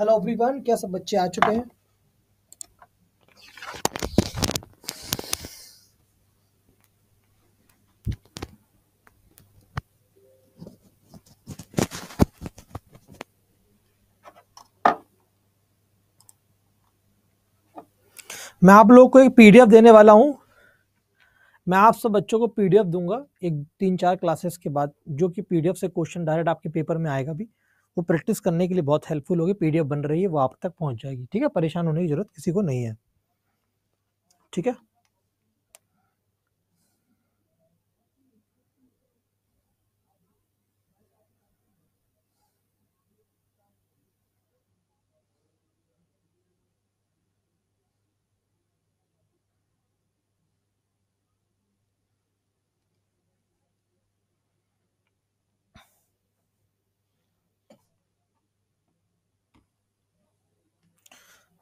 Hello everyone क्या सब बच्चे आ चुके हैं मैं आप लोगों को एक पीडीएफ देने वाला हूं मैं आप सब बच्चों को पीडीएफ दूंगा एक तीन चार क्लासेस के बाद जो कि पीडीएफ से क्वेश्चन डायरेक्ट आपके पेपर में आएगा भी वो प्रैक्टिस करने के लिए बहुत हेल्पफुल होगी पी बन रही है वो आप तक पहुँच जाएगी ठीक है परेशान होने की जरूरत किसी को नहीं है ठीक है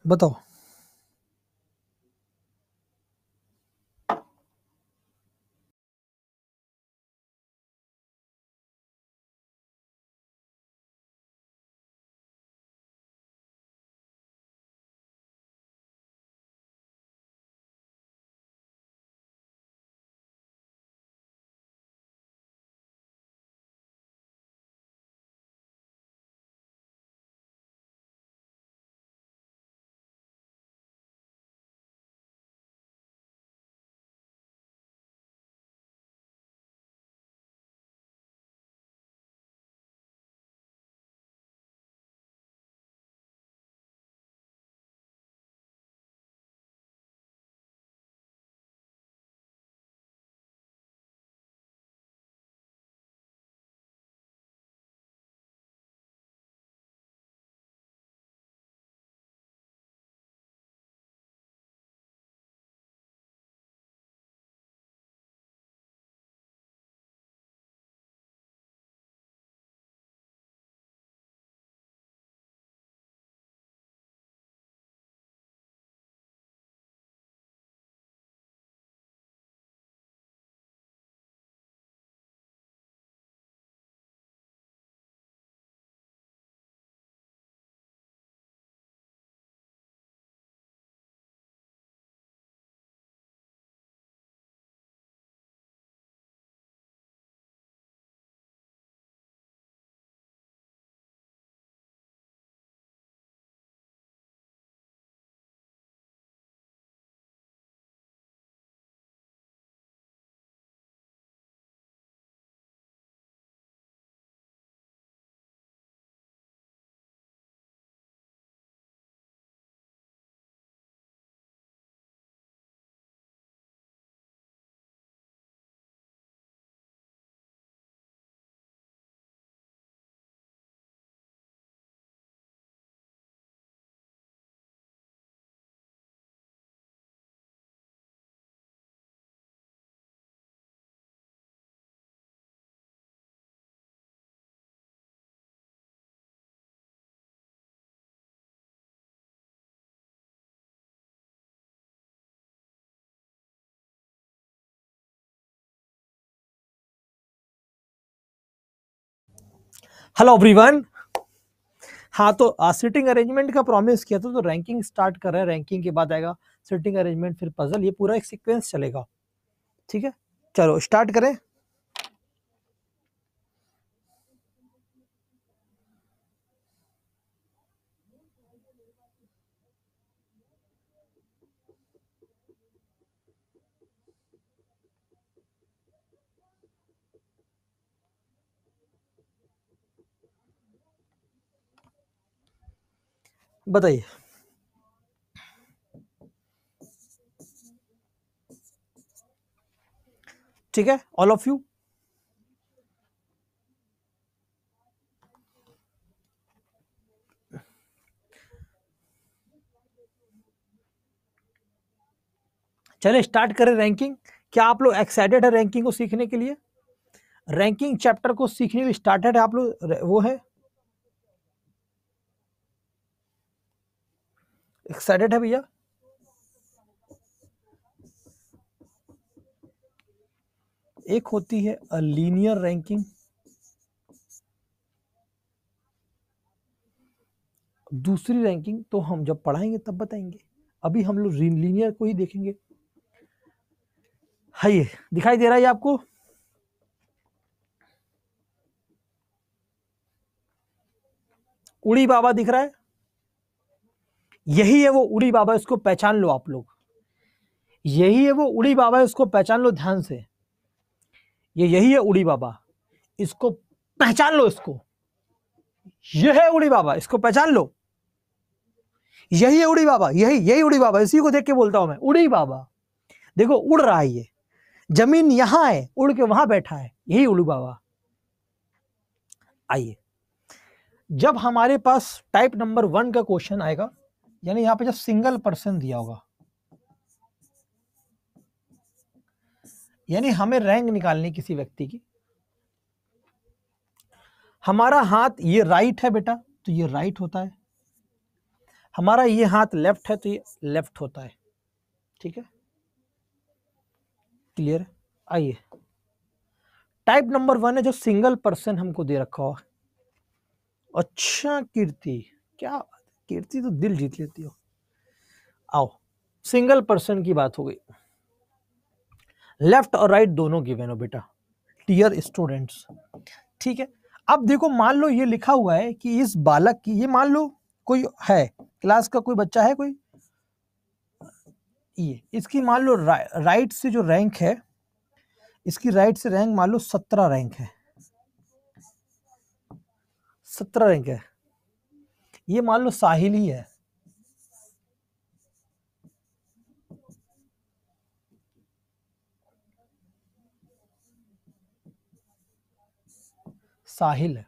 बताओ हेलो एवरीवन हाँ तो सिटिंग अरेंजमेंट का प्रॉमिस किया था तो रैंकिंग स्टार्ट कर रहे हैं रैंकिंग के बाद आएगा सिटिंग अरेंजमेंट फिर पजल ये पूरा एक सीक्वेंस चलेगा ठीक है चलो स्टार्ट करें बताइए ठीक है ऑल ऑफ यू चले स्टार्ट करें रैंकिंग क्या आप लोग एक्साइटेड है रैंकिंग को सीखने के लिए रैंकिंग चैप्टर को सीखने के लिए स्टार्टेड है आप लोग वो है एक्साइटेड है भैया एक होती है अ लीनियर रैंकिंग दूसरी रैंकिंग तो हम जब पढ़ाएंगे तब बताएंगे अभी हम लोग लीनियर को ही देखेंगे हाँ ये दिखाई दे रहा है आपको उड़ी बाबा दिख रहा है यही है वो उड़ी बाबा इसको पहचान लो आप लोग यही है वो उड़ी बाबा इसको पहचान लो ध्यान से ये यही है उड़ी बाबा इसको पहचान लो इसको यह है उड़ी बाबा इसको पहचान लो यही है उड़ी बाबा यही यही उड़ी बाबा इसी को देख के बोलता हूं मैं उड़ी बाबा देखो उड़ रहा है ये जमीन यहां है उड़ के वहां बैठा है यही उड़ी बाबा आइए जब हमारे पास टाइप नंबर वन का क्वेश्चन आएगा यानी यहां पे जब सिंगल पर्सन दिया होगा यानी हमें रैंक निकालनी किसी व्यक्ति की हमारा हाथ ये राइट है बेटा तो ये राइट होता है हमारा ये हाथ लेफ्ट है तो ये लेफ्ट होता है ठीक है क्लियर आइए टाइप नंबर वन है जो सिंगल पर्सन हमको दे रखा हो अच्छा कीर्ति क्या कीर्ति तो दिल जीत लेती हो आओ सिंगल पर्सन की बात हो गई लेफ्ट और राइट दोनों की हो बेटा टीयर स्टूडेंट्स ठीक है अब देखो मान लो ये लिखा हुआ है कि इस बालक की ये मान लो कोई है क्लास का कोई बच्चा है कोई ये इसकी मान लो रा, राइट से जो रैंक है इसकी राइट से रैंक मान लो सत्रह रैंक है सत्रह रैंक है ये मान लो साहिल ही है साहिल है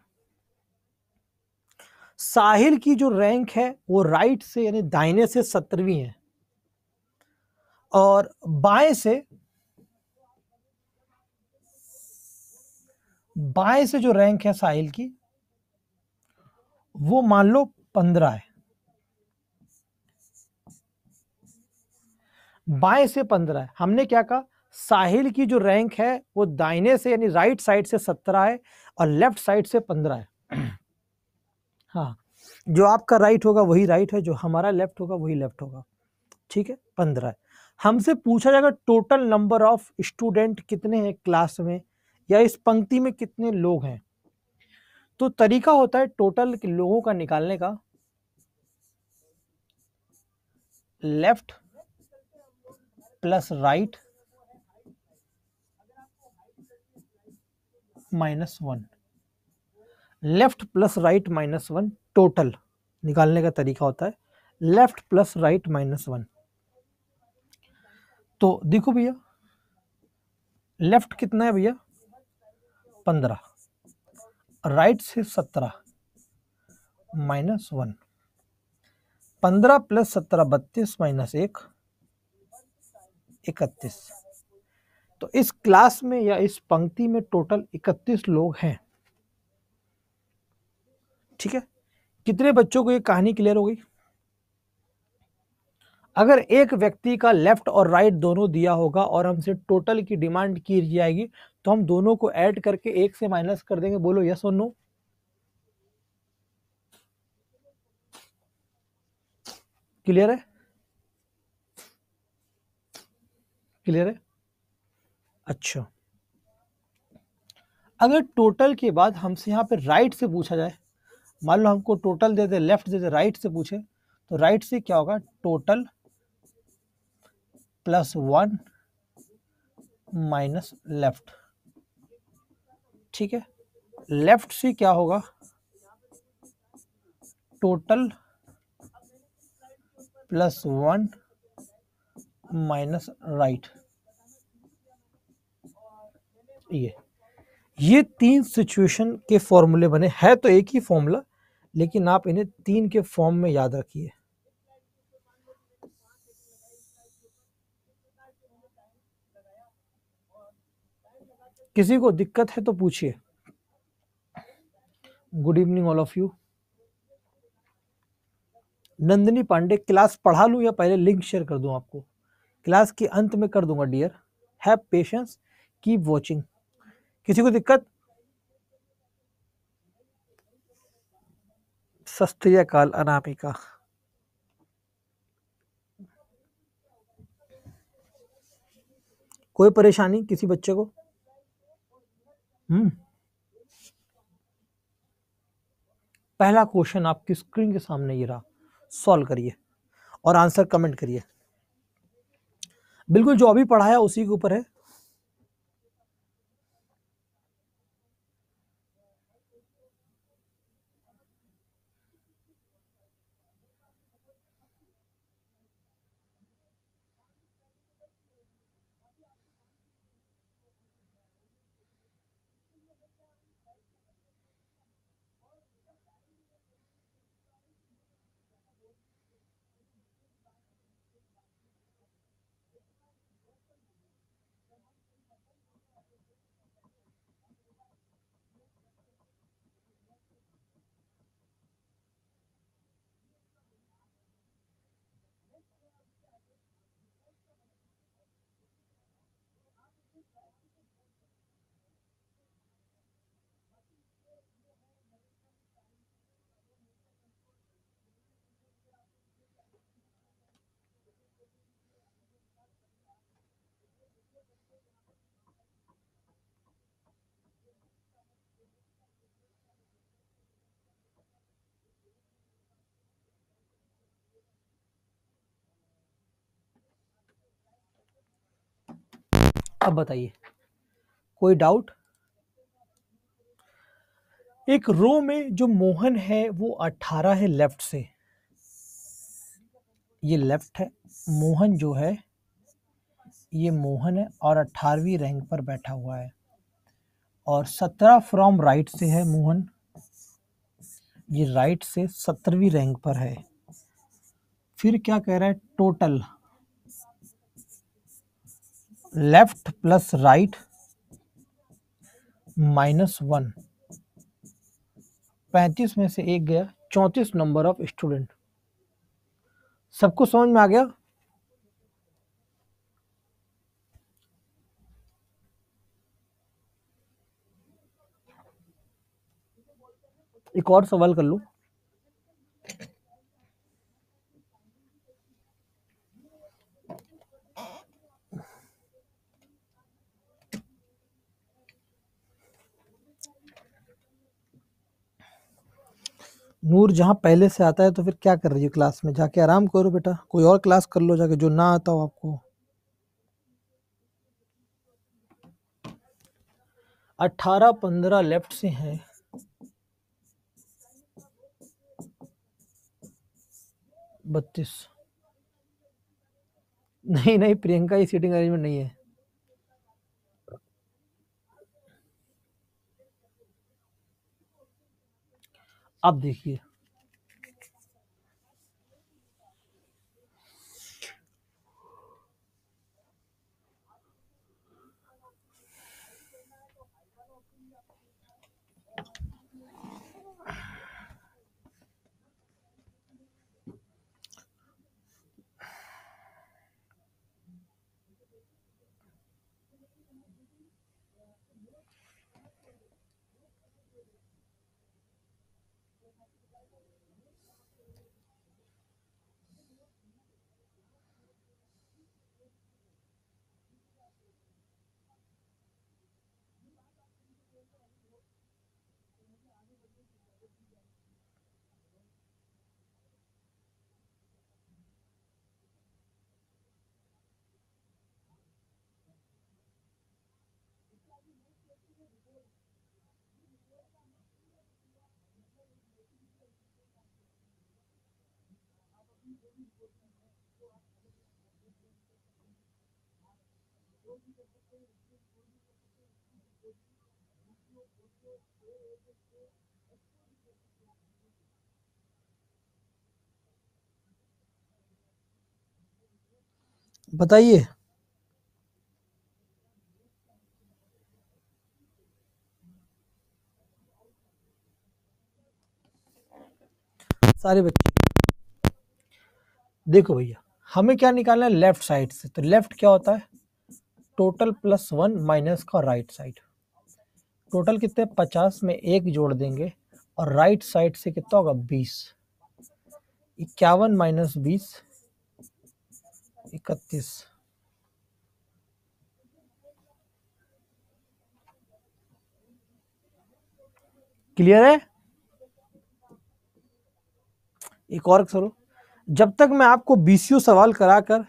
साहिल की जो रैंक है वो राइट से यानी दाहिने से सत्तरवीं है और बाएं से बाएं से जो रैंक है साहिल की वो मान लो पंद्रह है बाएं से पंद्रह है हमने क्या कहा साहिल की जो रैंक है वो दाहिने से यानी राइट साइड से सत्रह है और लेफ्ट साइड से पंद्रह है हाँ जो आपका राइट होगा वही राइट है जो हमारा लेफ्ट होगा वही लेफ्ट होगा ठीक है पंद्रह हमसे पूछा जाएगा टोटल नंबर ऑफ स्टूडेंट कितने हैं क्लास में या इस पंक्ति में कितने लोग हैं तो तरीका होता है टोटल लोगों का निकालने का left plus right minus one left plus right minus one total निकालने का तरीका होता है left plus right minus one तो देखो भैया लेफ्ट कितना है भैया पंद्रह राइट से सत्रह माइनस वन पंद्रह प्लस सत्रह बत्तीस माइनस एक इकतीस तो इस क्लास में या इस पंक्ति में टोटल इकतीस लोग हैं ठीक है कितने बच्चों को ये कहानी क्लियर हो गई अगर एक व्यक्ति का लेफ्ट और राइट दोनों दिया होगा और हमसे टोटल की डिमांड की जाएगी तो हम दोनों को ऐड करके एक से माइनस कर देंगे बोलो यस और नो क्लियर है क्लियर है अच्छा अगर टोटल के बाद हमसे यहाँ पे राइट से पूछा जाए मान लो हमको टोटल दे दे लेफ्ट दे दे राइट से पूछे तो राइट से क्या होगा total plus one minus left ठीक है लेफ्ट से क्या होगा total plus one minus right ये ये तीन सिचुएशन के फॉर्मूले बने है तो एक ही फॉर्मूला लेकिन आप इन्हें तीन के फॉर्म में याद रखिए किसी को दिक्कत है तो पूछिए good evening all of you Nandini Pandey class पढ़ा लूँ या पहले लिंक शेयर कर दूँ आपको क्लास के अंत में कर दूंगा dear have patience keep watching किसी को दिक्कत काल अनामिका कोई परेशानी किसी बच्चे को हम्म पहला क्वेश्चन आपकी स्क्रीन के सामने ये रहा सॉल्व करिए और आंसर कमेंट करिए बिल्कुल जो अभी पढ़ाया उसी के ऊपर है अब बताइए कोई डाउट एक रो में जो मोहन है वो अट्ठारह है लेफ्ट से ये लेफ्ट है मोहन जो है ये मोहन है और अठारहवीं रैंक पर बैठा हुआ है और सत्रह फ्रॉम राइट से है मोहन ये राइट से सत्रहवीं रैंक पर है फिर क्या कह रहा है total left plus right minus one पैंतीस में से एक गया चौंतीस नंबर ऑफ स्टूडेंट सबको समझ में आ गया एक और सवाल कर लू नूर जहाँ पहले से आता है तो फिर क्या कर रही है क्लास में जाके आराम करो बेटा कोई और क्लास कर लो जाके जो ना आता हो आपको अट्ठारह पंद्रह लेफ्ट से हैं बत्तीस नहीं नहीं प्रियंका ये सीटिंग अरेंजमेंट नहीं है अब देखिए बताइए सारे बच्चे देखो भैया हमें क्या निकालना है लेफ्ट साइड से तो लेफ्ट क्या होता है टोटल प्लस वन माइनस का राइट साइड टोटल कितने पचास में एक जोड़ देंगे और राइट साइड से कितना होगा बीस इक्यावन माइनस बीस इकतीस क्लियर है एक और करो जब तक मैं आपको बीसीओ सवाल कराकर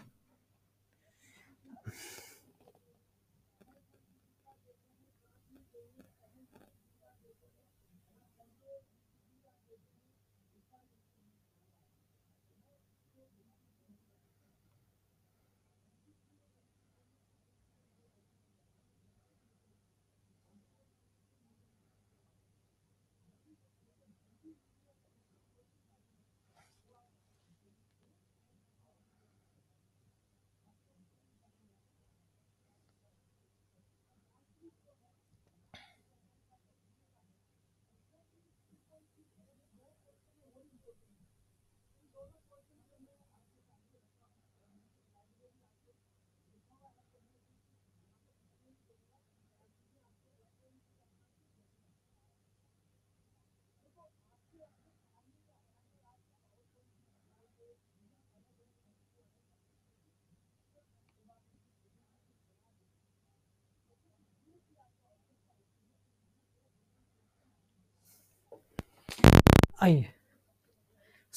आइए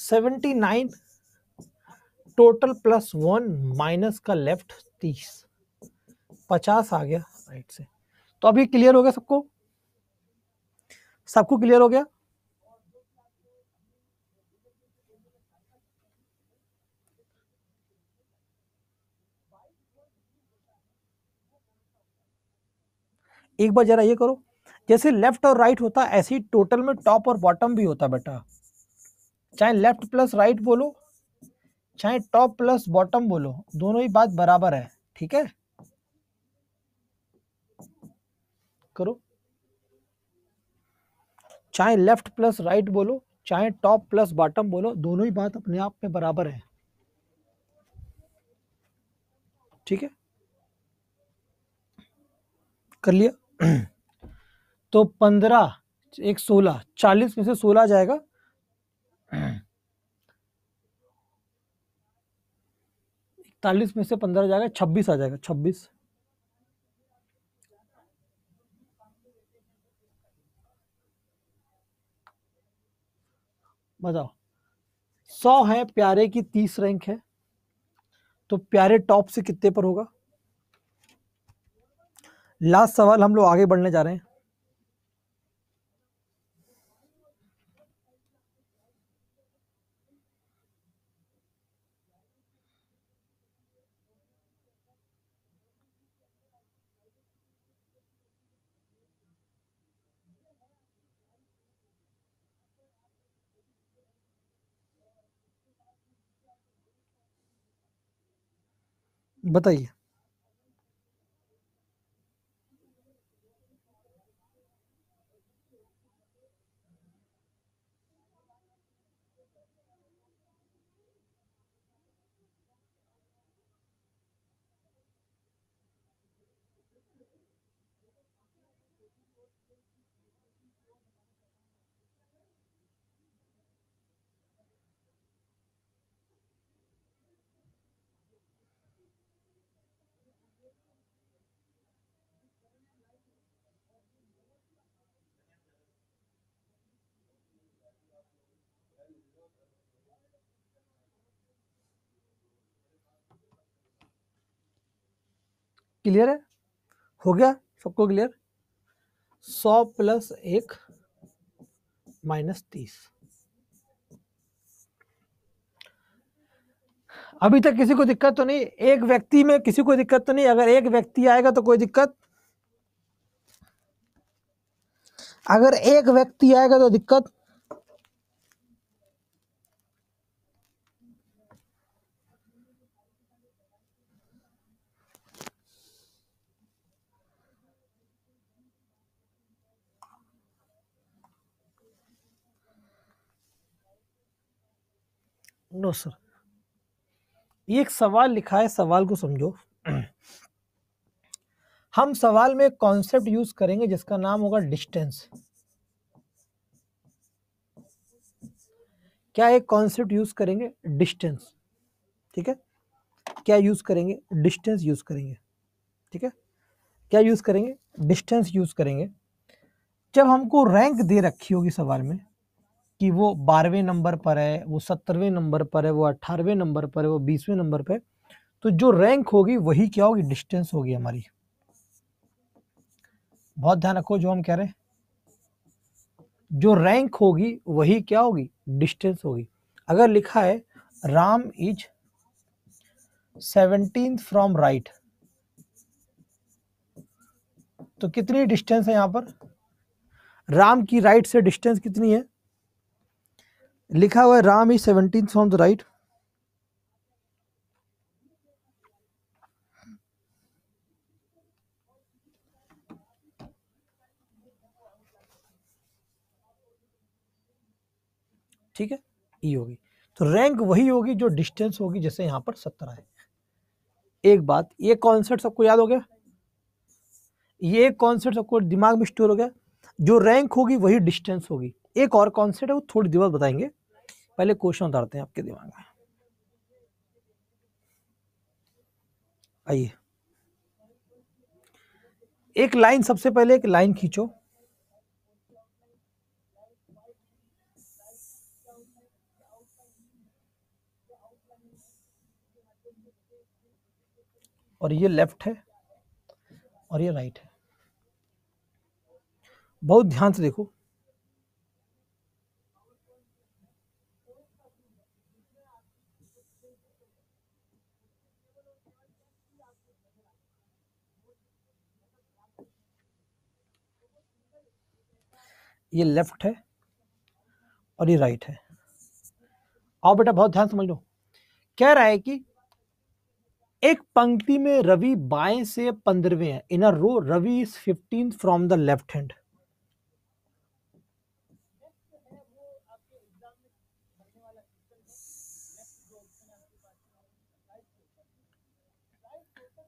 seventy nine total plus one minus का लेफ्ट तीस पचास आ गया राइट से तो अभी क्लियर हो गया सबको सबको क्लियर हो गया एक बार जरा ये करो जैसे लेफ्ट और राइट होता है ऐसे ही टोटल में टॉप और बॉटम भी होता बेटा चाहे लेफ्ट प्लस राइट बोलो चाहे टॉप प्लस बॉटम बोलो दोनों ही बात बराबर है ठीक है करो चाहे लेफ्ट प्लस राइट बोलो चाहे टॉप प्लस बॉटम बोलो दोनों ही बात अपने आप में बराबर है ठीक है कर लिया तो पंद्रह एक सोलह चालीस में से सोलह जाएगा इकतालीस में से पंद्रह जाएगा छब्बीस आ जाएगा छब्बीस बताओ सौ है प्यारे की तीस रैंक है तो प्यारे टॉप से कितने पर होगा लास्ट सवाल हम लोग आगे बढ़ने जा रहे हैं बताइए क्लियर है हो गया सबको क्लियर सौ प्लस एक माइनस तीस अभी तक किसी को दिक्कत तो नहीं एक व्यक्ति में किसी को दिक्कत तो नहीं अगर एक व्यक्ति आएगा तो कोई दिक्कत अगर एक व्यक्ति आएगा तो दिक्कत नो सर ये एक सवाल लिखा है सवाल को समझो हम सवाल में कॉन्सेप्ट यूज करेंगे जिसका नाम होगा डिस्टेंस क्या एक कॉन्सेप्ट यूज करेंगे डिस्टेंस ठीक है क्या यूज करेंगे डिस्टेंस यूज करेंगे ठीक है क्या यूज करेंगे डिस्टेंस यूज करेंगे जब हमको रैंक दे रखी होगी सवाल में कि वो बारहवें नंबर पर है वो सत्तरवें नंबर पर है वो अट्ठारहवें नंबर पर है वो बीसवें नंबर पर तो जो रैंक होगी वही क्या होगी डिस्टेंस होगी हमारी बहुत ध्यान रखो जो हम कह रहे हैं जो रैंक होगी वही क्या होगी डिस्टेंस होगी अगर लिखा है Ram is seventeen from right तो कितनी डिस्टेंस है यहां पर राम की राइट से डिस्टेंस कितनी है लिखा हुआ है Ram is seventeen from the right ठीक है ई e होगी तो रैंक वही होगी जो डिस्टेंस होगी जैसे यहां पर सत्रह है एक बात ये कॉन्सेप्ट सबको याद हो गया ये कॉन्सेप्ट सबको दिमाग में स्टोर हो गया जो रैंक होगी वही डिस्टेंस होगी एक और कॉन्सेप्ट है वो थोड़ी दिवस बताएंगे पहले क्वेश्चन उतारते हैं आपके दिमाग में आइए एक लाइन सबसे पहले एक लाइन खींचो और ये लेफ्ट है और ये राइट है बहुत ध्यान से देखो ये लेफ्ट है और ये राइट है आओ बेटा बहुत ध्यान समझ लो कह रहा है कि एक पंक्ति में रवि बाएं से पंद्रहवें है in a row Ravi is fifteen from the left hand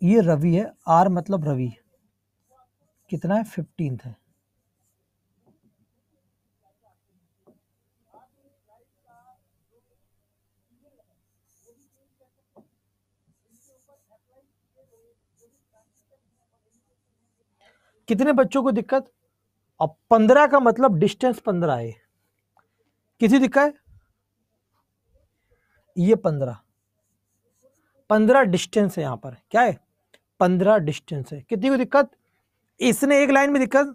ये रवि है आर मतलब रवि कितना है फिफ्टींथ है कितने बच्चों को दिक्कत और पंद्रह का मतलब डिस्टेंस पंद्रह है किसी दिक्कत है ये पंद्रह पंद्रह डिस्टेंस है यहां पर क्या है पंद्रह डिस्टेंस है कितनी को दिक्कत इसने एक लाइन में दिक्कत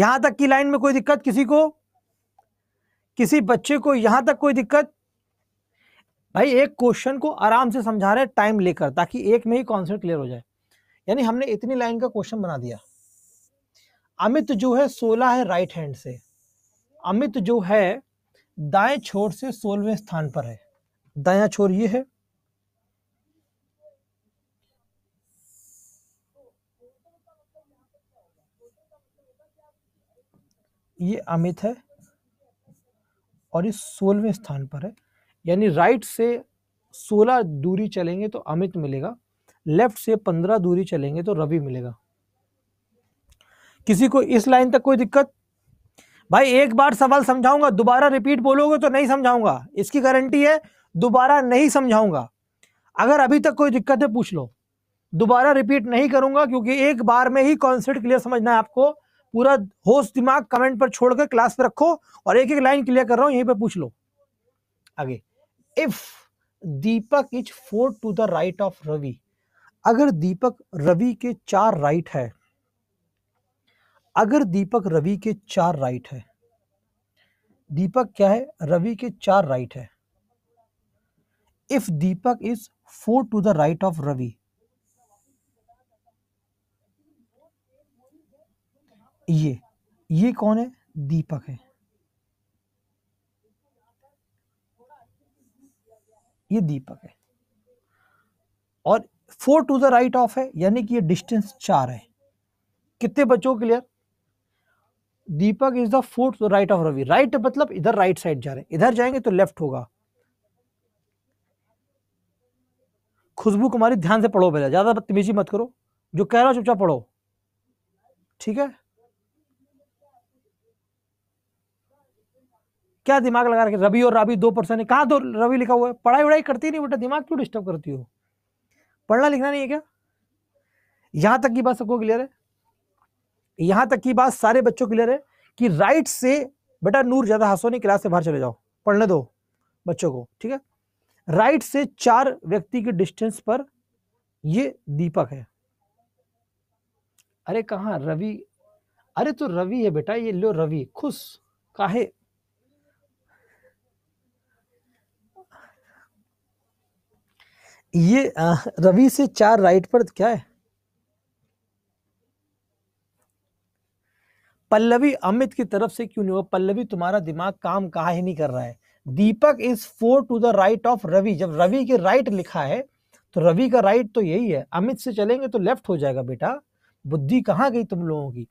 यहां तक की लाइन में कोई दिक्कत किसी को किसी बच्चे को यहां तक कोई दिक्कत भाई एक क्वेश्चन को आराम से समझा रहे टाइम लेकर ताकि एक में ही कॉन्सेप्ट क्लियर हो जाए यानी हमने इतनी लाइन का क्वेश्चन बना दिया अमित जो है सोलह है राइट हैंड से अमित जो है दाएं छोर से सोलहवें स्थान पर है दाया छोर ये है ये अमित है और ये सोलहवें स्थान पर है यानी राइट से सोलह दूरी चलेंगे तो अमित मिलेगा लेफ्ट से पंद्रह दूरी चलेंगे तो रवि मिलेगा किसी को इस लाइन तक कोई दिक्कत भाई एक बार सवाल समझाऊंगा दोबारा रिपीट बोलोगे तो नहीं समझाऊंगा इसकी गारंटी है दोबारा नहीं समझाऊंगा अगर अभी तक कोई दिक्कत है पूछ लो दोबारा रिपीट नहीं करूंगा क्योंकि एक बार में ही कॉन्सेप्ट क्लियर समझना है आपको पूरा होश दिमाग कमेंट पर छोड़कर क्लास पर रखो और एक एक लाइन क्लियर कर रहा हूं यहीं पर पूछ लो आगे if Deepak is four to the right of Ravi अगर दीपक रवि के चार राइट है अगर दीपक रवि के चार राइट है दीपक क्या है रवि के चार राइट है if Deepak is four to the right of Ravi ये ये कौन है दीपक है ये दीपक है और four to the right of है यानी कि ये डिस्टेंस चार है कितने बच्चों clear Deepak is the fourth to right of Ravi right मतलब इधर राइट साइड जा रहे हैं इधर जाएंगे तो लेफ्ट होगा खुशबू कुमारी ध्यान से पढ़ो पहले ज़्यादा बदतमीजी मत करो जो कह रहा चुपचाप पढ़ो ठीक है क्या दिमाग लगा रखे रवि और रावी दो पर्सन है कहा दो रवि लिखा हुआ है पढ़ाई वढ़ाई करती नहीं बेटा दिमाग क्यों डिस्टर्ब करती हो पढ़ना लिखना नहीं है क्या यहां तक की बात सबको क्लियर है यहां तक की बात सारे बच्चों क्लियर है कि राइट से बेटा नूर ज्यादा हंसो नहीं क्लास से बाहर चले जाओ पढ़ने दो बच्चों को ठीक है राइट से चार व्यक्ति के डिस्टेंस पर ये दीपक है अरे कहा रवि अरे तो रवि है बेटा ये लो रवि खुश काहे ये रवि से चार राइट पर क्या है पल्लवी अमित की तरफ से क्यों नहीं हो पल्लवी तुम्हारा दिमाग काम कहा ही नहीं कर रहा है Deepak is four to the right of Ravi जब रवि के राइट लिखा है तो रवि का राइट तो यही है अमित से चलेंगे तो लेफ्ट हो जाएगा बेटा बुद्धि कहाँ गई तुम लोगों की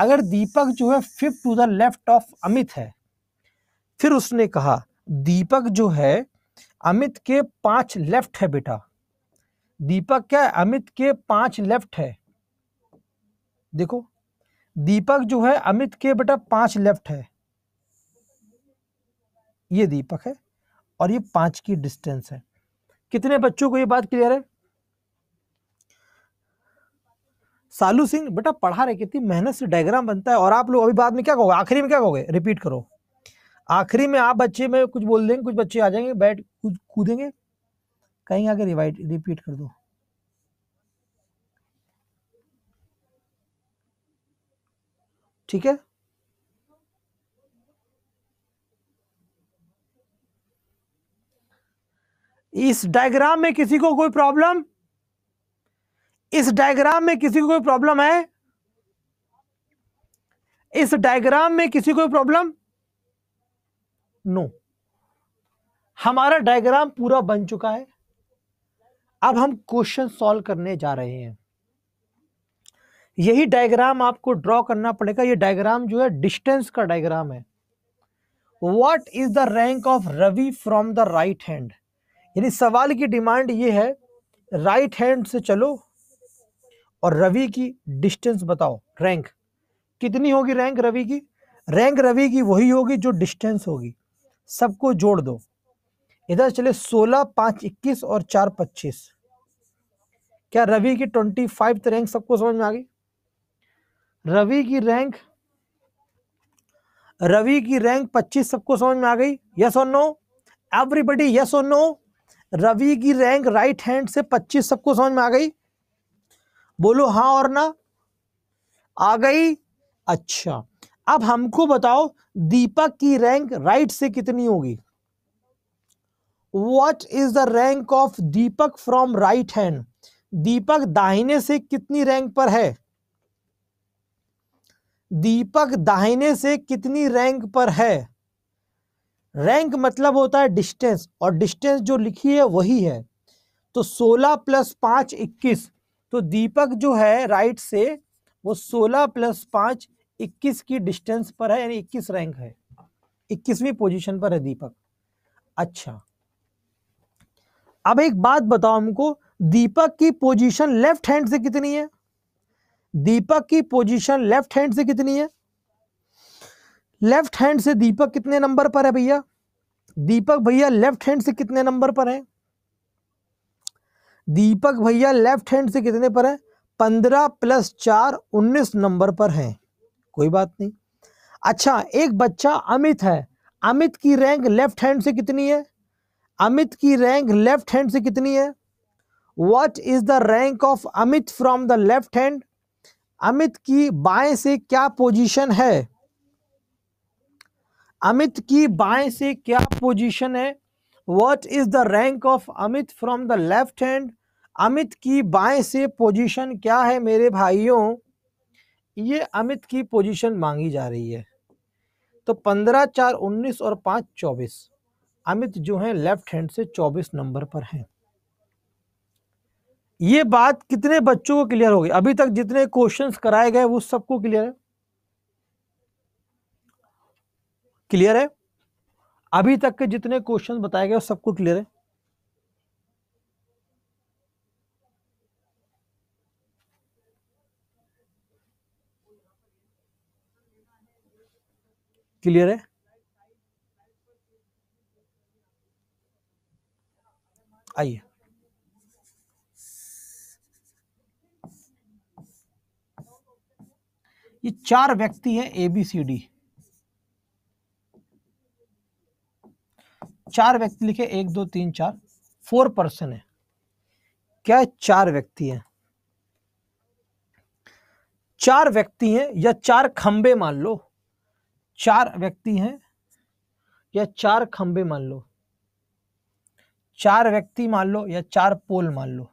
अगर दीपक जो है fifth to the left of Amit है फिर उसने कहा दीपक जो है अमित के पांच लेफ्ट है बेटा दीपक क्या है अमित के पांच लेफ्ट है देखो दीपक जो है अमित के बेटा पांच लेफ्ट है ये दीपक है और ये पांच की डिस्टेंस है कितने बच्चों को ये बात क्लियर है सालू सिंह बेटा पढ़ा रहे कितनी मेहनत से डायग्राम बनता है और आप लोग अभी बाद में क्या कहोगे आखिरी में क्या कहोगे रिपीट करो आखिरी में आप बच्चे में कुछ बोल देंगे कुछ बच्चे आ जाएंगे बैठ कुछ कूदेंगे कहीं आके रिवाइट रिपीट कर दो ठीक है इस डायग्राम में किसी को कोई प्रॉब्लम इस डायग्राम में किसी को कोई प्रॉब्लम है इस डायग्राम में किसी को प्रॉब्लम नो हमारा डायग्राम पूरा बन चुका है अब हम क्वेश्चन सॉल्व करने जा रहे हैं यही डायग्राम आपको ड्रॉ करना पड़ेगा यह डायग्राम जो है डिस्टेंस का डायग्राम है what is the rank of Ravi from the right hand यानी सवाल की डिमांड यह है राइट हैंड से चलो और रवि की डिस्टेंस बताओ रैंक कितनी होगी रैंक रवि की रैंक रवि की वही होगी जो डिस्टेंस होगी सबको जोड़ दो इधर चले सोलह पाँच इक्कीस और चार पच्चीस क्या रवि की ट्वेंटी फाइव रैंक सबको समझ में आ गई रवि की रैंक रवि की रैंक पच्चीस सबको समझ में आ गई यस और नो एवरीबडी यस और नो रवि की रैंक राइट हैंड से पच्चीस सबको समझ में आ गई बोलो हाँ और ना आ गई अच्छा अब हमको बताओ दीपक की रैंक राइट से कितनी होगी what is the rank of Deepak from right hand Deepak दाहिने से कितनी रैंक पर है दीपक दाहिने से कितनी रैंक पर है रैंक मतलब होता है डिस्टेंस और डिस्टेंस जो लिखी है वही है तो 16 प्लस पांच इक्कीस तो दीपक जो है राइट से वो 16 प्लस पांच 21 की डिस्टेंस पर है यानी 21 रैंक है 21वीं पोजीशन पर है दीपक अच्छा अब एक बात बताओ हमको दीपक की पोजीशन लेफ्ट हैंड से कितनी है दीपक की पोजीशन लेफ्ट हैंड से कितनी है लेफ्ट हैंड से दीपक कितने नंबर पर है भैया दीपक भैया लेफ्ट हैंड से कितने नंबर पर है दीपक भैया लेफ्ट हैंड से कितने पर है पंद्रह प्लस चार उन्नीस नंबर पर है कोई बात नहीं अच्छा एक बच्चा अमित है अमित की रैंक लेफ्ट हैंड से कितनी है अमित की रैंक लेफ्ट हैंड से कितनी है what is the rank of Amit from the left hand Amit की बाएं से क्या पोजीशन है अमित की बाएं से क्या पोजीशन है what is the rank of Amit from the left hand Amit की बाएं से पोजीशन क्या है मेरे भाइयों ये अमित की पोजीशन मांगी जा रही है तो पंद्रह चार उन्नीस और पाँच चौबीस अमित जो है लेफ्ट हैंड से चौबीस नंबर पर हैं ये बात कितने बच्चों को क्लियर हो गई अभी तक जितने क्वेश्चंस कराए गए वो सबको क्लियर है क्लियर है अभी तक के जितने क्वेश्चन बताए गए वो सबको क्लियर है क्लियर है आइए ये चार व्यक्ति हैं ए बी सी डी चार व्यक्ति लिखे एक दो तीन चार फोर पर्सन है क्या है? चार व्यक्ति हैं चार व्यक्ति हैं या चार खंबे मान लो चार व्यक्ति हैं या चार खंबे मान लो चार व्यक्ति मान लो या चार पोल मान लो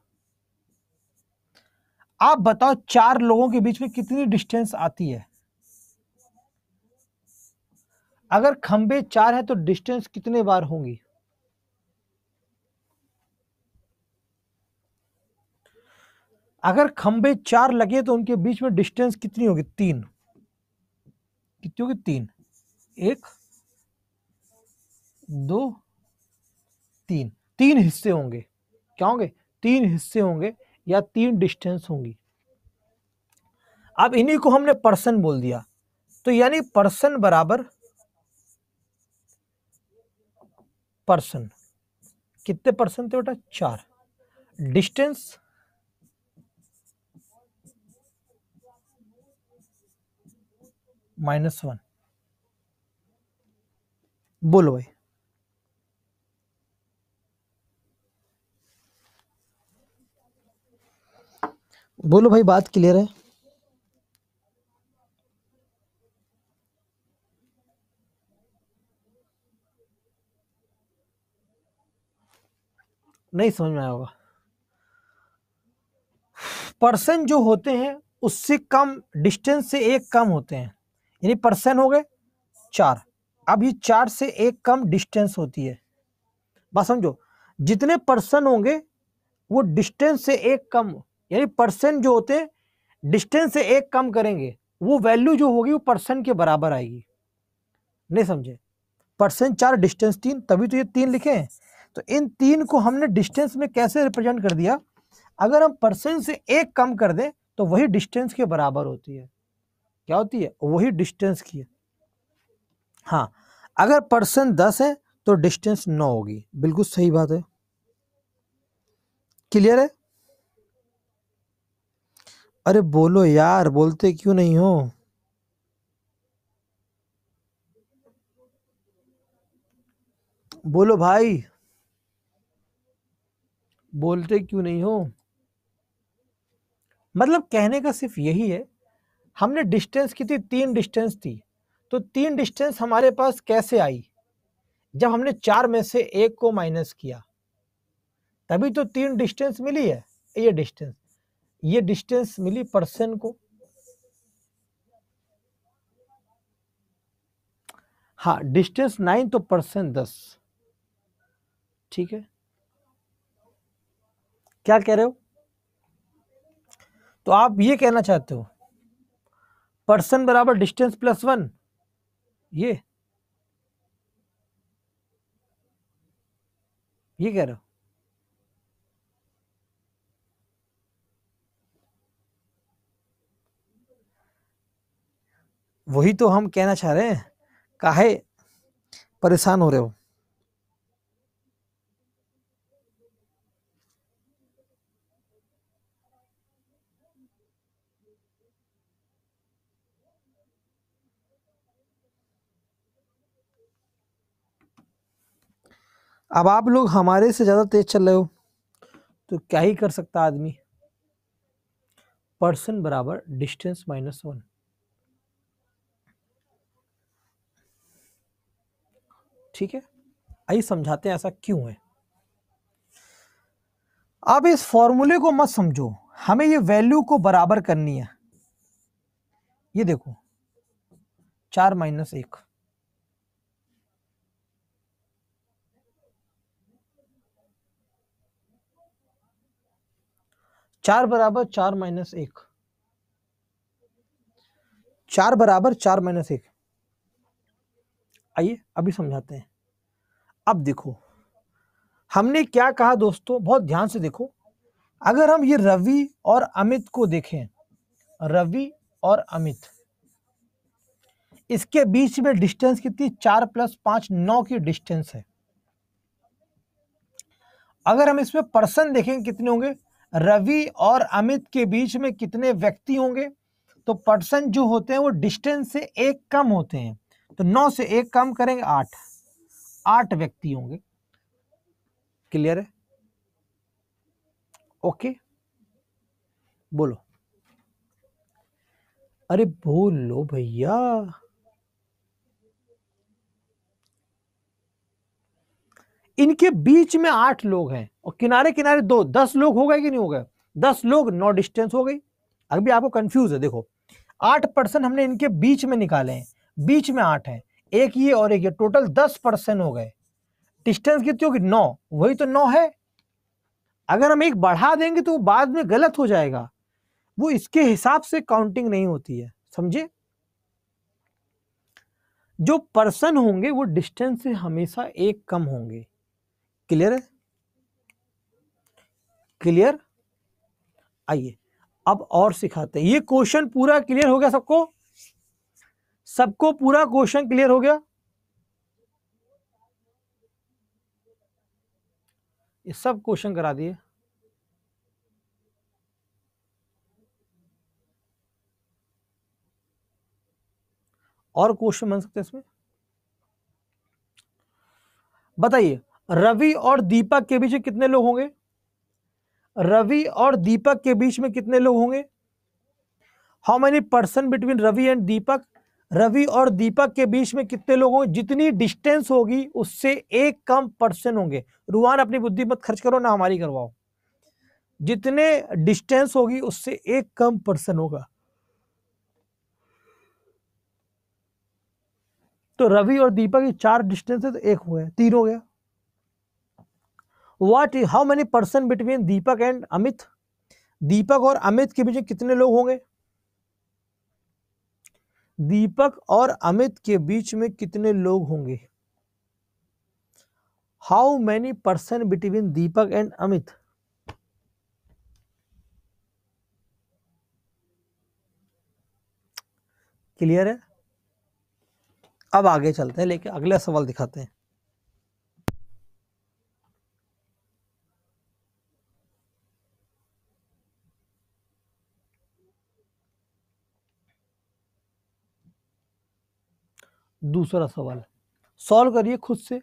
आप बताओ चार लोगों के बीच में कितनी डिस्टेंस आती है अगर खंबे चार है तो डिस्टेंस कितने बार होंगी अगर खंबे चार लगे तो उनके बीच में डिस्टेंस कितनी होगी तीन कितनी होगी तीन एक दो तीन तीन हिस्से होंगे क्या होंगे तीन हिस्से होंगे या तीन डिस्टेंस होंगी अब इन्हीं को हमने पर्सन बोल दिया तो यानी पर्सन बराबर पर्सन कितने पर्सन थे बेटा चार डिस्टेंस माइनस वन बोलो भाई बोलो भाई बात क्लियर है नहीं समझ में आया होगा पर्सन जो होते हैं उससे कम डिस्टेंस से एक कम होते हैं यानी पर्सन हो गए चार अभी चार से एक कम डिस्टेंस होती है बात समझो जितने पर्सन होंगे वो डिस्टेंस से एक कम यानी पर्सन जो होते हैं डिस्टेंस से एक कम करेंगे वो वैल्यू जो होगी वो पर्सन के बराबर आएगी नहीं समझे पर्सन चार डिस्टेंस तीन तभी तो ये तीन लिखे हैं तो इन तीन को हमने डिस्टेंस में कैसे रिप्रेजेंट कर दिया अगर हम पर्सन से एक कम कर दें तो वही डिस्टेंस के बराबर होती है क्या होती है वही डिस्टेंस की है हाँ अगर पर्सन दस है तो डिस्टेंस नौ होगी बिल्कुल सही बात है क्लियर है अरे बोलो यार बोलते क्यों नहीं हो बोलो भाई बोलते क्यों नहीं हो मतलब कहने का सिर्फ यही है हमने डिस्टेंस की थी तीन डिस्टेंस थी तो तीन डिस्टेंस हमारे पास कैसे आई जब हमने चार में से एक को माइनस किया तभी तो तीन डिस्टेंस मिली है ये डिस्टेंस ये डिस्टेंस मिली पर्सन को हाँ डिस्टेंस नाइन तो पर्सन दस ठीक है क्या कह रहे हो तो आप ये कहना चाहते हो पर्सन बराबर डिस्टेंस प्लस वन ये ये कह रहे हो वही तो हम कहना चाह रहे हैं काहे परेशान हो रहे हो अब आप लोग हमारे से ज़्यादा तेज़ चल रहे हो तो क्या ही कर सकता आदमी पर्सन बराबर डिस्टेंस माइनस वन ठीक है आइए समझाते हैं ऐसा क्यों है आप इस फॉर्मूले को मत समझो हमें ये वैल्यू को बराबर करनी है ये देखो चार माइनस एक चार बराबर चार माइनस एक चार बराबर चार माइनस एक आइए अभी समझाते हैं अब देखो हमने क्या कहा दोस्तों बहुत ध्यान से देखो अगर हम ये रवि और अमित को देखें रवि और अमित इसके बीच में डिस्टेंस कितनी चार प्लस पांच नौ की डिस्टेंस है अगर हम इसमें पर्सन देखेंगे कितने होंगे रवि और अमित के बीच में कितने व्यक्ति होंगे तो पर्सन जो होते हैं वो डिस्टेंस से एक कम होते हैं तो नौ से एक कम करेंगे आठ आठ व्यक्ति होंगे क्लियर है ओके बोलो अरे बोल लो भैया इनके बीच में आठ लोग हैं और किनारे किनारे दो दस लोग हो गए कि नहीं हो गए दस लोग नो डिस्टेंस हो गई अभी आपको कंफ्यूज है देखो आठ पर्सन हमने इनके बीच में निकाले हैं बीच में आठ हैं एक ये और एक ये टोटल दस पर्सन हो गए डिस्टेंस कितनी होगी नौ वही तो नौ है अगर हम एक बढ़ा देंगे तो वो बाद में गलत हो जाएगा वो इसके हिसाब से काउंटिंग नहीं होती है समझे जो पर्सन होंगे वो डिस्टेंस से हमेशा एक कम होंगे क्लियर है क्लियर आइए अब और सिखाते हैं ये क्वेश्चन पूरा क्लियर हो गया सबको सबको पूरा क्वेश्चन क्लियर हो गया ये सब क्वेश्चन करा दिए और क्वेश्चन बन सकते हैं इसमें बताइए रवि और दीपक के बीच में कितने लोग होंगे रवि और दीपक के बीच में कितने लोग होंगे how many person between Ravi and Deepak Ravi और दीपक के बीच में कितने लोग होंगे जितनी डिस्टेंस होगी उससे एक कम पर्सन होंगे रुहान अपनी बुद्धि मत खर्च करो ना हमारी करवाओ जितने डिस्टेंस होगी उससे एक कम पर्सन होगा तो रवि और दीपक ये चार डिस्टेंस है तो एक हो गया तीन हो गया what how many person between Deepak and Amit Deepak और अमित के बीच में कितने लोग होंगे दीपक और अमित के बीच में कितने लोग होंगे how many person between Deepak and Amit clear है अब आगे चलते हैं लेकिन अगला सवाल दिखाते हैं दूसरा सवाल सॉल्व करिए खुद से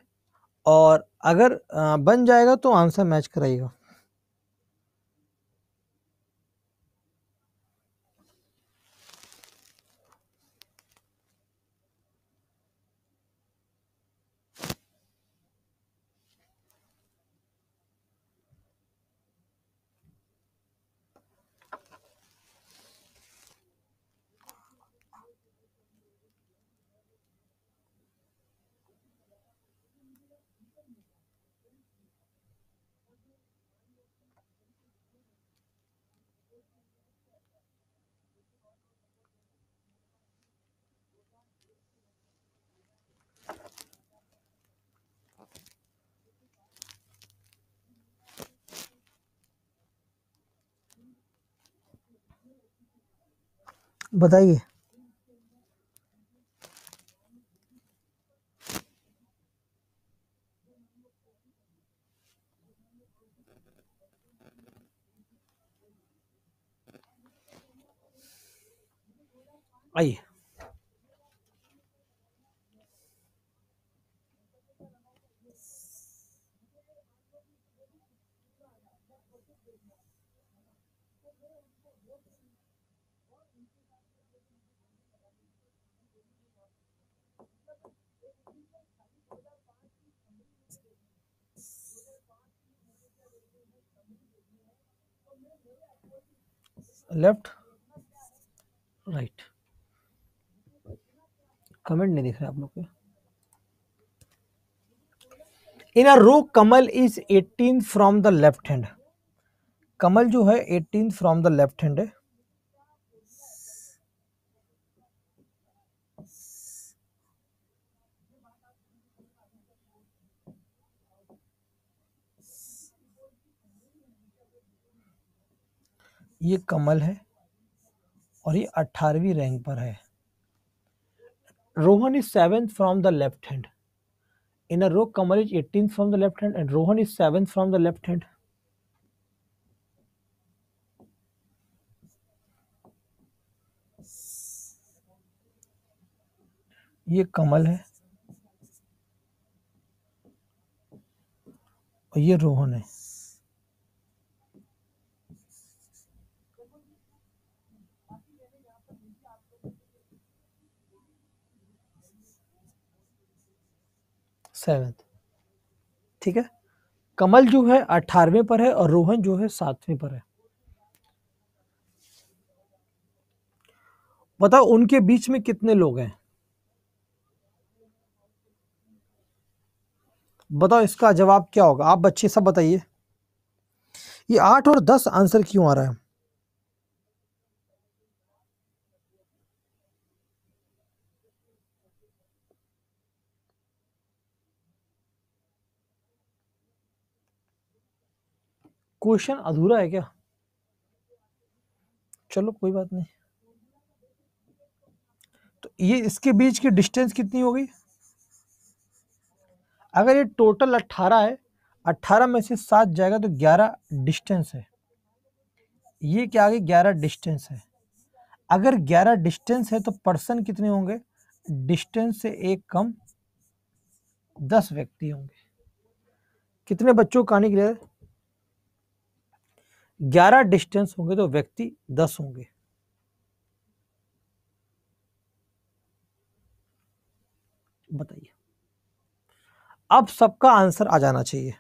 और अगर बन जाएगा तो आंसर मैच कराइएगा बताइए आइए लेफ्ट राइट कमेंट नहीं दिख रहा आप लोग के in a row Kamal is 18 from the left hand Kamal जो है 18 फ्रॉम द लेफ्ट हैंड है ये कमल है और ये अठारहवीं रैंक पर है Rohan is seven from the left hand in a row Kamal is eighteen from the left hand and Rohan is seven from the left hand ये कमल है और ये रोहन है सेवेंथ ठीक है कमल जो है अठारहवें पर है और रोहन जो है सातवें पर है बताओ उनके बीच में कितने लोग हैं बताओ इसका जवाब क्या होगा आप बच्चे सब बताइए ये आठ और दस आंसर क्यों आ रहा है क्वेश्चन अधूरा है क्या चलो कोई बात नहीं तो ये इसके बीच की डिस्टेंस कितनी होगी अगर ये टोटल अट्ठारह है अट्ठारह में से सात जाएगा तो ग्यारह डिस्टेंस है ये क्या आ गई ग्यारह डिस्टेंस है अगर ग्यारह डिस्टेंस है तो पर्सन कितने होंगे डिस्टेंस से एक कम दस व्यक्ति होंगे कितने बच्चों कहानी लिए ग्यारह डिस्टेंस होंगे तो व्यक्ति दस होंगे बताइए अब सबका आंसर आ जाना चाहिए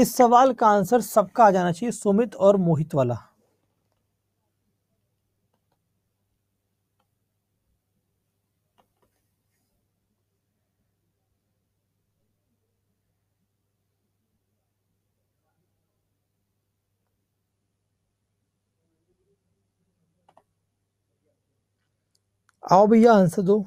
इस सवाल का आंसर सबका आ जाना चाहिए सुमित और मोहित वाला Ao Bianca do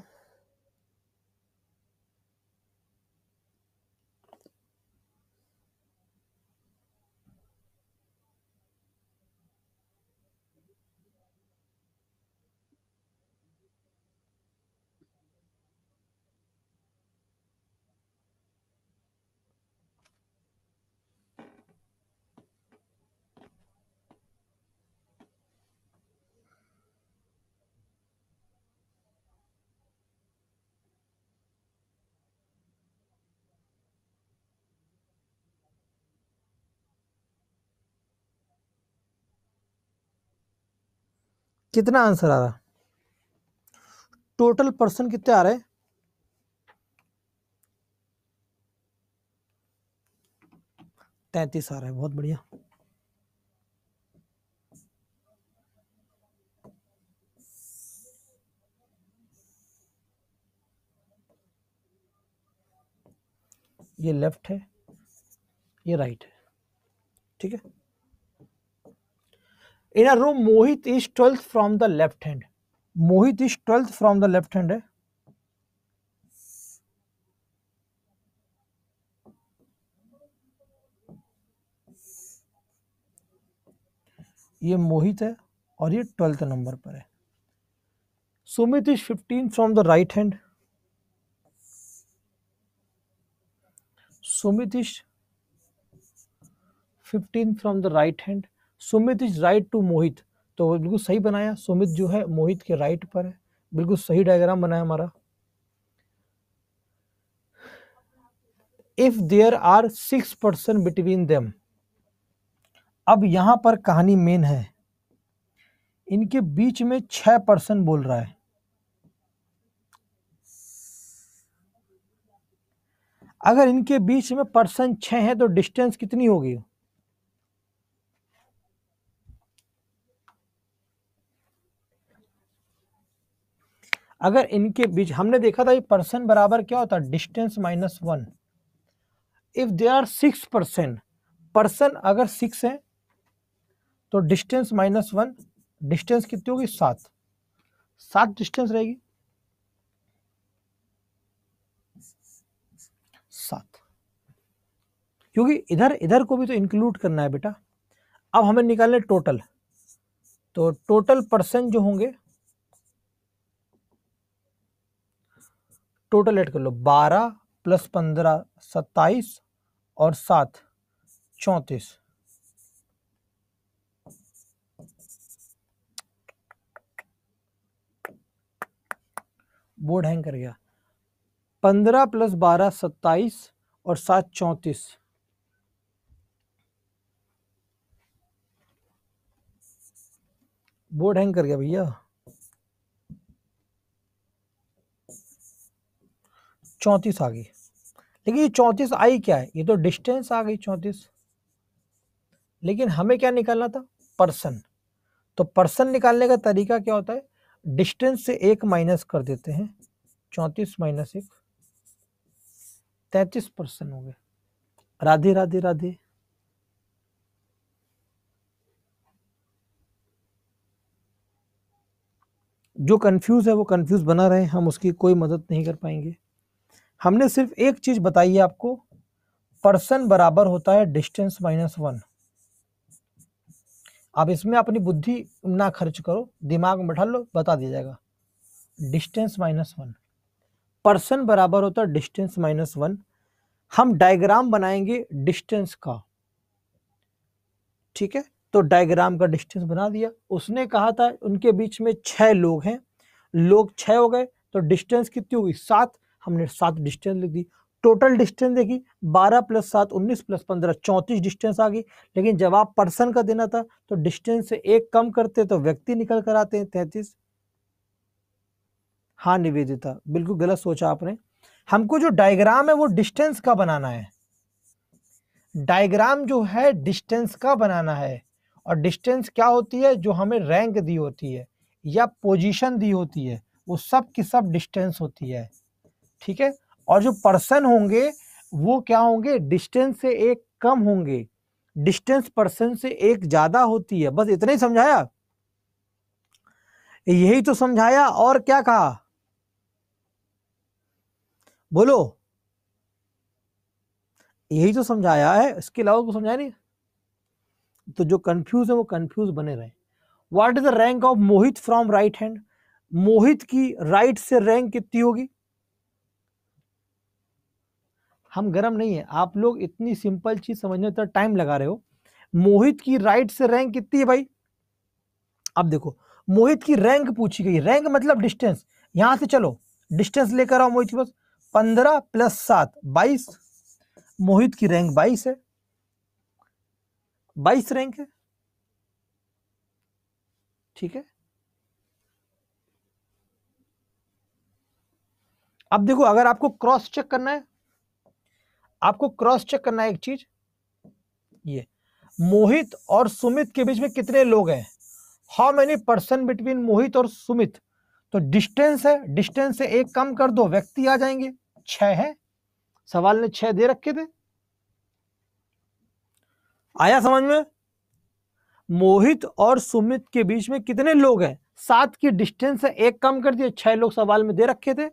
कितना आंसर आ रहा टोटल पर्सन कितने आ रहे तैतीस आ रहे हैं बहुत बढ़िया ये लेफ्ट है ये राइट है ठीक है in a row Mohit is twelfth from the left hand Mohit is twelfth from the left hand है ये मोहित है और ये ट्वेल्थ नंबर पर है Sumit is fifteen from the right hand Sumit is fifteen from the right hand Sumit is right to Mohit तो बिल्कुल सही बनाया सुमित जो है मोहित के राइट पर है बिल्कुल सही डायग्राम बनाया हमारा if there are six person between them अब यहां पर कहानी मेन है इनके बीच में छह पर्सन बोल रहा है अगर इनके बीच में पर्सन छह हैं तो डिस्टेंस कितनी होगी अगर इनके बीच हमने देखा था ये बराबर क्या होता है distance minus one if they are six person person अगर सिक्स है तो डिस्टेंस माइनस वन डिस्टेंस कितनी होगी सात सात डिस्टेंस रहेगी सात क्योंकि इधर इधर को भी तो इंक्लूड करना है बेटा अब हमें निकालने टोटल तो टोटल पर्सन जो होंगे टोटल ऐड कर लो बारह प्लस पंद्रह सत्ताईस और सात चौंतीस बोर्ड हैंग कर गया पंद्रह प्लस बारह सत्ताईस और सात चौंतीस बोर्ड हैंग कर गया भैया चौंतीस आ गई लेकिन ये चौंतीस आई क्या है ये तो डिस्टेंस आ गई चौंतीस लेकिन हमें क्या निकालना था पर्सन तो पर्सन निकालने का तरीका क्या होता है डिस्टेंस से एक माइनस कर देते हैं चौंतीस माइनस एक तैतीस पर्सन हो गए राधे राधे राधे जो कंफ्यूज है वो कंफ्यूज बना रहे हम उसकी कोई मदद नहीं कर पाएंगे हमने सिर्फ एक चीज बताई है आपको पर्सन बराबर होता है डिस्टेंस माइनस वन अब इसमें अपनी बुद्धि ना खर्च करो दिमाग में बैठा लो बता दिया जाएगा डिस्टेंस माइनस वन पर्सन बराबर होता है डिस्टेंस माइनस वन हम डायग्राम बनाएंगे डिस्टेंस का ठीक है तो डायग्राम का डिस्टेंस बना दिया उसने कहा था उनके बीच में छह लोग हैं लोग छह हो गए तो डिस्टेंस कितनी होगी सात हमने सात डिस्टेंस लिख दी टोटल डिस्टेंस देखी 12 प्लस सात उन्नीस प्लस पंद्रह चौंतीस डिस्टेंस आ गई लेकिन जब आप पर्सन का देना था तो डिस्टेंस से एक कम करते तो व्यक्ति निकल कर आते हैं तैतीस हाँ निवेदिता बिल्कुल गलत सोचा आपने हमको जो डायग्राम है वो डिस्टेंस का बनाना है डायग्राम जो है डिस्टेंस का बनाना है और डिस्टेंस क्या होती है जो हमें रैंक दी होती है या पोजीशन दी होती है वो सब की सब डिस्टेंस होती है ठीक है और जो पर्सन होंगे वो क्या होंगे डिस्टेंस से एक कम होंगे डिस्टेंस पर्सन से एक ज्यादा होती है बस इतना ही समझाया यही तो समझाया और क्या कहा बोलो यही तो समझाया है इसके अलावा कुछ समझाया नहीं तो जो कंफ्यूज है वो कंफ्यूज बने रहे what is the rank of Mohit from right hand Mohit की राइट right से रैंक कितनी होगी हम गर्म नहीं है आप लोग इतनी सिंपल चीज समझने में टाइम लगा रहे हो मोहित की राइट से रैंक कितनी है भाई अब देखो मोहित की रैंक पूछी गई रैंक मतलब डिस्टेंस यहां से चलो डिस्टेंस लेकर आओ मोहित के पास पंद्रह प्लस सात बाईस मोहित की रैंक बाईस है बाईस रैंक है ठीक है अब देखो अगर आपको क्रॉस चेक करना है आपको क्रॉस चेक करना है एक चीज ये मोहित और सुमित के बीच में कितने लोग हैं how many person between Mohit और सुमित तो डिस्टेंस है डिस्टेंस से एक कम कर दो व्यक्ति आ जाएंगे छह है सवाल ने छह दे रखे थे आया समझ में मोहित और सुमित के बीच में कितने लोग हैं सात की डिस्टेंस है एक कम कर दिए छह लोग सवाल में दे रखे थे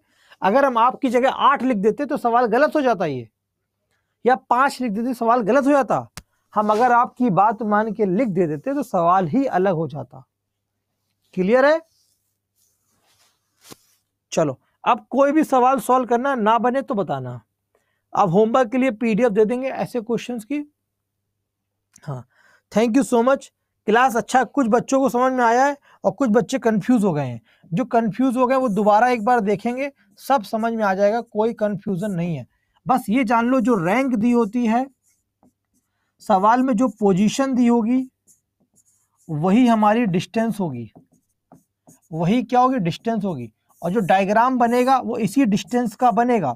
अगर हम आपकी जगह आठ लिख देते तो सवाल गलत हो जाता ये या पांच लिख देते सवाल गलत हो जाता हम अगर आपकी बात मान के लिख दे देते तो सवाल ही अलग हो जाता क्लियर है चलो अब कोई भी सवाल सॉल्व करना ना बने तो बताना अब होमवर्क के लिए पीडीएफ दे देंगे ऐसे क्वेश्चंस की हाँ thank you so much class अच्छा कुछ बच्चों को समझ में आया है और कुछ बच्चे कंफ्यूज हो गए हैं जो कंफ्यूज हो गए वो दोबारा एक बार देखेंगे सब समझ में आ जाएगा कोई कंफ्यूजन नहीं है बस ये जान लो जो रैंक दी होती है सवाल में जो पोजीशन दी होगी वही हमारी डिस्टेंस होगी वही क्या होगी डिस्टेंस होगी और जो डायग्राम बनेगा वो इसी डिस्टेंस का बनेगा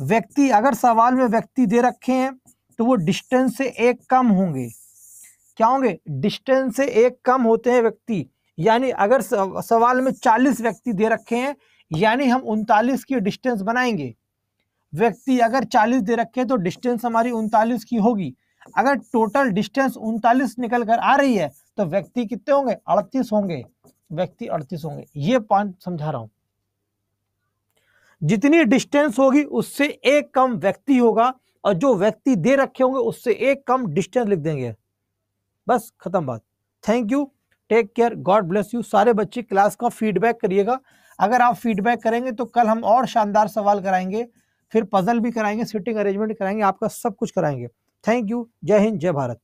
व्यक्ति अगर सवाल में व्यक्ति दे रखे हैं तो वो डिस्टेंस से एक कम होंगे क्या होंगे डिस्टेंस से एक कम होते हैं व्यक्ति यानी अगर सवाल में चालीस व्यक्ति दे रखे हैं यानी हम उनतालीस की डिस्टेंस बनाएंगे व्यक्ति अगर 40 दे रखे तो डिस्टेंस हमारी उनतालीस की होगी अगर टोटल डिस्टेंस उनतालीस निकल कर आ रही है तो व्यक्ति कितने होंगे अड़तीस होंगे व्यक्ति अड़तीस होंगे ये पॉइंट समझा रहा हूं जितनी डिस्टेंस होगी उससे एक कम व्यक्ति होगा और जो व्यक्ति दे रखे होंगे उससे एक कम डिस्टेंस लिख देंगे बस खत्म बात thank you take care God bless you सारे बच्चे क्लास का फीडबैक करिएगा अगर आप फीडबैक करेंगे तो कल हम और शानदार सवाल कराएंगे फिर पजल भी कराएंगे सिटिंग अरेंजमेंट कराएंगे आपका सब कुछ कराएंगे थैंक यू जय हिंद जय भारत